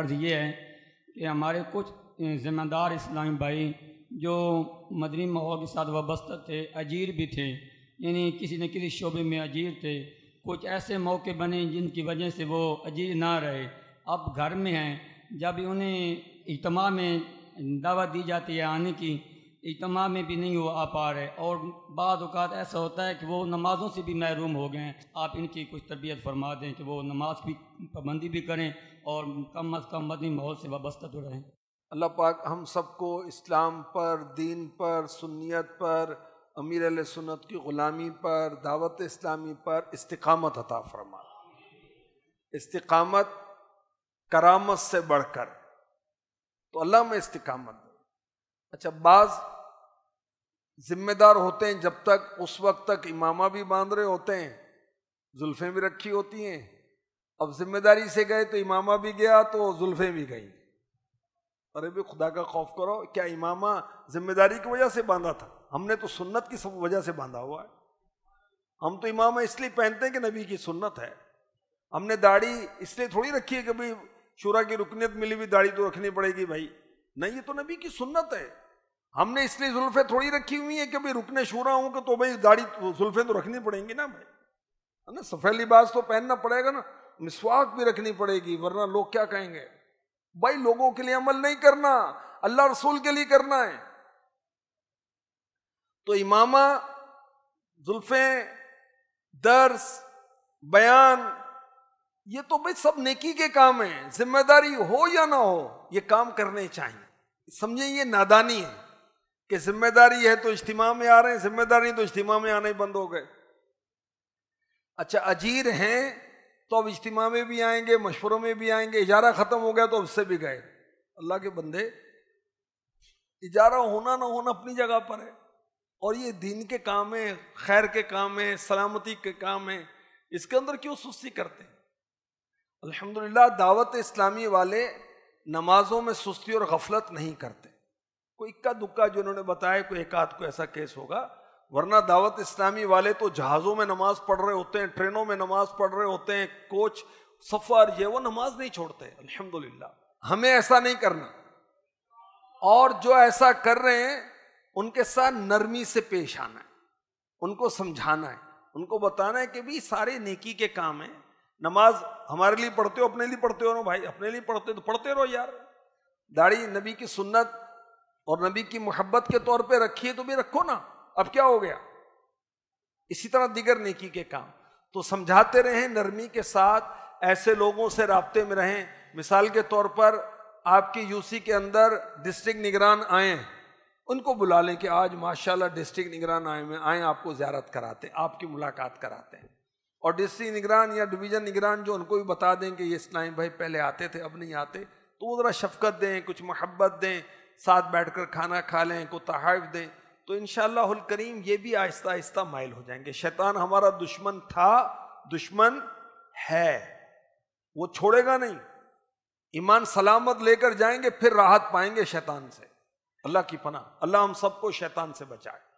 फ़र्ज़ ये है कि हमारे कुछ ज़िम्मेदार इस्लामी भाई जो मदनी माहौल के साथ वाबस्ता थे अजीर भी थे यानी किसी न किसी शोबे में अजीर थे कुछ ऐसे मौके बने जिनकी वजह से वो अजीर ना रहे अब घर में हैं जब उन्हें इजमा में दावा दी जाती है आने की इतमा में भी नहीं हो आ पा रहे और बाद अवत ऐसा होता है कि वो नमाज़ों से भी महरूम हो गए हैं आप इनकी कुछ तरबियत फरमा दें कि वो नमाज की पाबंदी भी करें और कम अज़ कम मदनी माहौल से वाबस्ता तो रहें अल्लाह पाक हम सबको इस्लाम पर दीन पर सुन्नीत पर अमीर सुन्नत की ग़ुलामी पर दावत इस्लामी पर इस्तकामत अता फरमा इस्तकामत करामत से बढ़कर तो अल्लाह में इस्तकामत अच्छा बाज जिम्मेदार होते हैं जब तक उस वक्त तक इमामा भी बांध रहे होते हैं जुल्फ़ें भी रखी होती हैं अब जिम्मेदारी से गए तो इमामा भी गया तो जुल्फे भी गई अरे भी खुदा का खौफ करो क्या इमामा जिम्मेदारी की वजह से बांधा था हमने तो सुन्नत की सब वजह से बांधा हुआ है हम तो इमामा इसलिए पहनते हैं कि नबी की सुन्नत है हमने दाढ़ी इसलिए थोड़ी रखी है कि भाई शुरा की रुकनीत मिली हुई दाढ़ी तो रखनी पड़ेगी भाई नहीं ये तो नबी की सुन्नत है हमने इसलिए जुल्फे थोड़ी रखी हुई है कि भाई रुकने शूरा हूं कि तो भाई दाढ़ी जुल्फे तो रखनी पड़ेंगी ना भाई है ना सफ़ेद लिबास तो पहनना पड़ेगा ना मिसवाक भी रखनी पड़ेगी वरना लोग क्या कहेंगे भाई लोगों के लिए अमल नहीं करना अल्लाह रसूल के लिए करना है तो इमामा जुल्फे दर्स बयान ये तो भाई सब नेकी के काम हैं जिम्मेदारी हो या ना हो ये काम करने चाहिए समझे ये नादानी है कि जिम्मेदारी है तो इज्तम में आ रहे हैं जिम्मेदारी तो इज्तिमा में आने ही बंद हो गए अच्छा अजीर हैं तो अब इज्तिमा में भी आएंगे मशवरों में भी आएंगे इजारा ख़त्म हो गया तो उससे भी गए अल्लाह के बंदे इजारा होना ना होना अपनी जगह पर है और ये दीन के काम है खैर के काम है सलामती के काम है इसके अंदर क्यों सुस्ती करते हैं अलहमदिल्ला दावत इस्लामी वाले नमाजों में सुस्ती और गफलत नहीं करते कोई इक्का दुक्का जो उन्होंने बताया कोई एक आध को ऐसा केस होगा वरना दावत इस्लामी वाले तो जहाज़ों में नमाज पढ़ रहे होते हैं ट्रेनों में नमाज पढ़ रहे होते हैं कोच सफ़र ये वो नमाज नहीं छोड़ते अल्हम्दुलिल्लाह हमें ऐसा नहीं करना और जो ऐसा कर रहे हैं उनके साथ नरमी से पेश आना है उनको समझाना है उनको बताना है कि भी सारे नेकी के काम हैं नमाज हमारे लिए पढ़ते हो अपने लिए पढ़ते हो ना भाई अपने लिए पढ़ते हो तो पढ़ते रहो यार दाढ़ी नबी की सुन्नत और नबी की मोहब्बत के तौर पे रखिए तो भी रखो ना अब क्या हो गया इसी तरह दिगर नेकी के काम तो समझाते रहें नरमी के साथ ऐसे लोगों से रबते में रहें मिसाल के तौर पर आपके यूसी के अंदर डिस्ट्रिक्ट निगरान आए उनको बुला लें कि आज माशाल्लाह डिस्ट्रिक्ट निगरान आए में आए आपको ज्यारत कराते हैं आपकी मुलाकात कराते हैं और डिस्ट्रिक्ट निगरान या डिवीज़न निगरान जो उनको भी बता दें कि ये इस्लाम भाई पहले आते थे अब नहीं आते तो वो ज़रा शफकत दें कुछ मोहब्बत दें साथ बैठकर खाना खा लें को तहाइफ दें तो इन करीम ये भी आहिस्ता आहिस्ता माइल हो जाएंगे शैतान हमारा दुश्मन था दुश्मन है वो छोड़ेगा नहीं ईमान सलामत लेकर जाएंगे फिर राहत पाएंगे शैतान से अल्लाह की पना अल्लाह हम सबको शैतान से बचाए